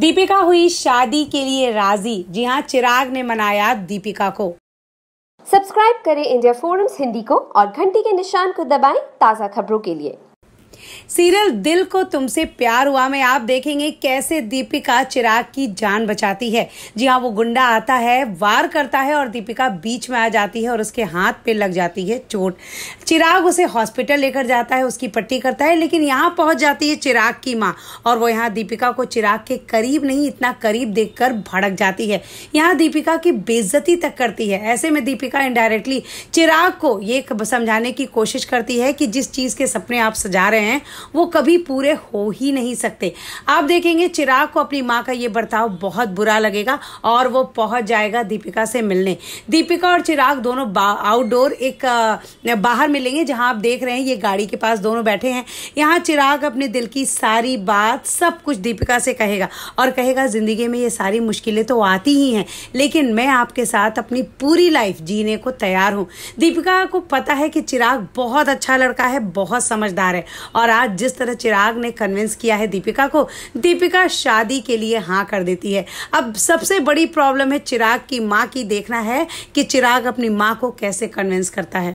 दीपिका हुई शादी के लिए राजी जी हाँ चिराग ने मनाया दीपिका को सब्सक्राइब करें इंडिया फोरम्स हिंदी को और घंटी के निशान को दबाएं ताज़ा खबरों के लिए सीरियल दिल को तुमसे प्यार हुआ में आप देखेंगे कैसे दीपिका चिराग की जान बचाती है जी हाँ वो गुंडा आता है वार करता है और दीपिका बीच में आ जाती है और उसके हाथ पे लग जाती है चोट चिराग उसे हॉस्पिटल लेकर जाता है उसकी पट्टी करता है लेकिन यहाँ पहुंच जाती है चिराग की माँ और वो यहाँ दीपिका को चिराग के करीब नहीं इतना करीब कर भड़क जाती है यहाँ दीपिका की बेजती तक करती है ऐसे में दीपिका इनडायरेक्टली चिराग को ये समझाने की कोशिश करती है कि जिस चीज़ के सपने आप सजा रहे हैं वो कभी पूरे हो ही नहीं सकते आप देखेंगे चिराग को अपनी माँ का ये बर्ताव बहुत बुरा लगेगा और वो पहुंच जाएगा दीपिका से मिलने दीपिका और चिराग दोनों आउटडोर एक बाहर मिलेंगे जहां आप देख रहे हैं ये गाड़ी के पास दोनों बैठे हैं यहाँ चिराग अपने दिल की सारी बात सब कुछ दीपिका से कहेगा और कहेगा ज़िंदगी में ये सारी मुश्किलें तो आती ही हैं लेकिन मैं आपके साथ अपनी पूरी लाइफ जीने को तैयार हूँ दीपिका को पता है कि चिराग बहुत अच्छा लड़का है बहुत समझदार है और साथ जिस तरह चिराग ने कन्विंस किया है दीपिका को दीपिका शादी के लिए हाँ कर देती है अब सबसे बड़ी प्रॉब्लम है चिराग की माँ की देखना है कि चिराग अपनी माँ को कैसे कन्विंस करता है